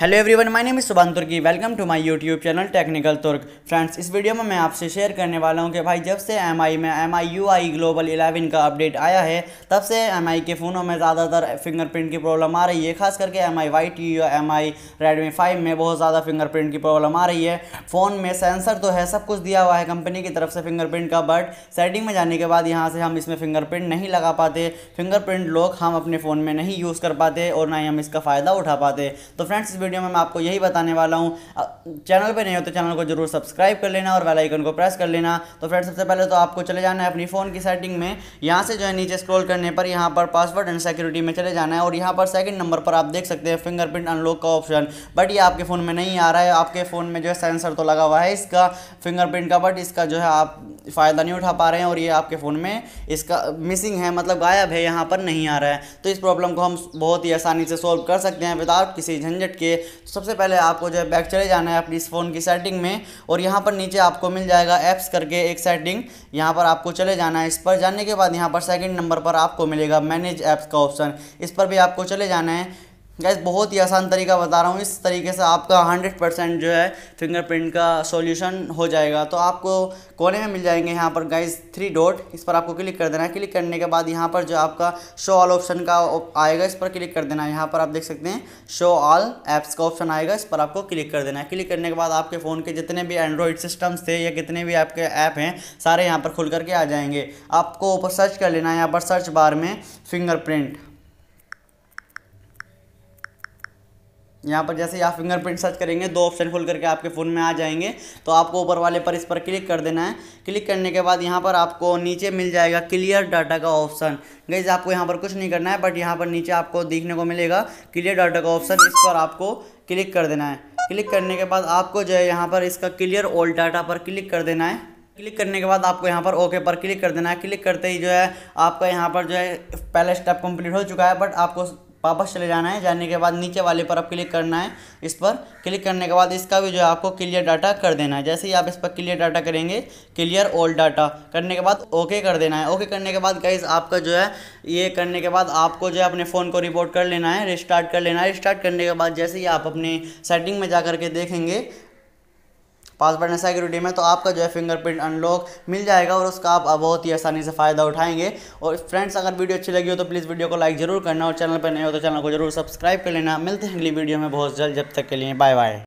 hello everyone my name is सुबह तुर्की welcome to my YouTube channel technical Turk friends इस video में मैं आपसे शेयर करने वाला हूं कि भाई जब से एम आई में M I U I global 11 का अपडेट आया है तब से एम आई के फ़ोनों में ज़्यादातर फिंगरप्रिंट की प्रॉब्लम आ रही है खास करके एम आई वाई टी या एम आई रेडमी फाइव में बहुत ज़्यादा फिंगरप्रिंट की प्रॉब्लम आ रही है फ़ोन में सेंसर तो है सब कुछ दिया हुआ है कंपनी की तरफ से फिंगरप्रिंट का बट सेटिंग में जाने के बाद यहाँ से हम इसमें फिंगरप्रिंट नहीं लगा पाते फिंगरप्रिंट लोग हम अपने फ़ोन में नहीं यूज़ कर पाते और ना ही हम इसका फ़ायदा उठा पाते तो फ्रेंड्स वीडियो में मैं आपको यही बताने वाला हूँ चैनल पर नहीं हो तो चैनल को जरूर सब्सक्राइब कर लेना और वेलाइकन को प्रेस कर लेना तो फ्रेंड सबसे पहले तो आपको चले जाना है अपनी फ़ोन की सेटिंग में यहाँ से जो है नीचे स्क्रॉल करने पर यहाँ पर पासवर्ड एंड सिक्योरिटी में चले जाना है और यहाँ पर सेकंड नंबर पर आप देख सकते हैं फिंगरप्रिंट अनलॉक का ऑप्शन बट ये आपके फ़ोन में नहीं आ रहा है आपके फ़ोन में जो है सेंसर तो लगा हुआ है इसका फिंगरप्रिंट का बट इसका जो है आप फ़ायदा नहीं उठा पा रहे हैं और ये आपके फ़ोन में इसका मिसिंग है मतलब गायब है यहाँ पर नहीं आ रहा है तो इस प्रॉब्लम को हम बहुत ही आसानी से सॉल्व कर सकते हैं विदाउट किसी झंझट के लिए तो सबसे पहले आपको जो है बैक चले जाना है अपनी इस फ़ोन की सेटिंग में और यहाँ पर नीचे आपको मिल जाएगा ऐप्स करके एक सेटिंग यहाँ पर आपको चले जाना है इस पर जाने के बाद यहाँ पर सेकेंड नंबर पर आपको मिलेगा मैनेज ऐप्स का ऑप्शन इस पर भी आपको चले जाना है गैस बहुत ही आसान तरीका बता रहा हूँ इस तरीके से आपका 100 परसेंट जो है फिंगरप्रिंट का सॉल्यूशन हो जाएगा तो आपको कोने में मिल जाएंगे यहाँ पर गैस थ्री डॉट इस पर आपको क्लिक कर देना है क्लिक करने के बाद यहाँ पर जो आपका शो ऑल ऑप्शन का आएगा इस पर क्लिक कर देना है यहाँ पर आप देख सकते हैं शो ऑल ऐप्स का ऑप्शन आएगा इस पर आपको क्लिक कर देना है क्लिक करने के बाद आपके फ़ोन के जितने भी एंड्रॉयड सिस्टम्स थे या कितने भी आपके ऐप हैं सारे यहाँ पर खुल करके आ जाएंगे आपको ऊपर सर्च कर लेना है यहाँ पर सर्च बार में फिंगरप्रिंट यहाँ पर जैसे आप फिंगरप्रिंट सर्च करेंगे दो ऑप्शन खुल करके आपके फ़ोन में आ जाएंगे तो आपको ऊपर वाले पर इस पर क्लिक कर देना है क्लिक करने के बाद यहाँ पर आपको नीचे मिल जाएगा क्लियर डाटा का ऑप्शन गैस आपको यहाँ पर कुछ नहीं करना है बट यहाँ पर नीचे आपको देखने को मिलेगा क्लियर डाटा का ऑप्शन इस पर आपको क्लिक कर देना है क्लिक करने के बाद आपको जो है यहाँ पर इसका क्लियर ओल्ड डाटा पर क्लिक कर देना है क्लिक करने के बाद आपको यहाँ पर ओके पर क्लिक कर देना है क्लिक करते ही जो है आपका यहाँ पर जो है पहला स्टेप कंप्लीट हो चुका है बट आपको वापस चले जाना है जाने के बाद नीचे वाले पर आप क्लिक करना है इस पर क्लिक करने के बाद इसका भी जो है आपको क्लियर डाटा कर देना है जैसे ही आप इस पर क्लियर डाटा करेंगे क्लियर ऑल डाटा करने के बाद ओके कर देना है ओके करने के बाद कई आपका जो है ये करने के बाद आपको जो है अपने फ़ोन को रिपोर्ट कर लेना है रिस्टार्ट कर लेना है रिस्टार्ट करने के बाद जैसे ही आप अपने सेटिंग में जा करके देखेंगे पासवर्ड है सिक्योरिटी में तो आपका जो है फिंगरप्रिंट अनलॉक मिल जाएगा और उसका आप बहुत ही आसानी से फ़ायदा उठाएंगे और फ्रेंड्स अगर वीडियो अच्छी लगी हो तो प्लीज़ वीडियो को लाइक जरूर करना और चैनल पर नहीं हो तो चैनल को जरूर सब्सक्राइब कर लेना मिलते हैं अगली वीडियो में बहुत जल्द जब तक के लिए बाय बाय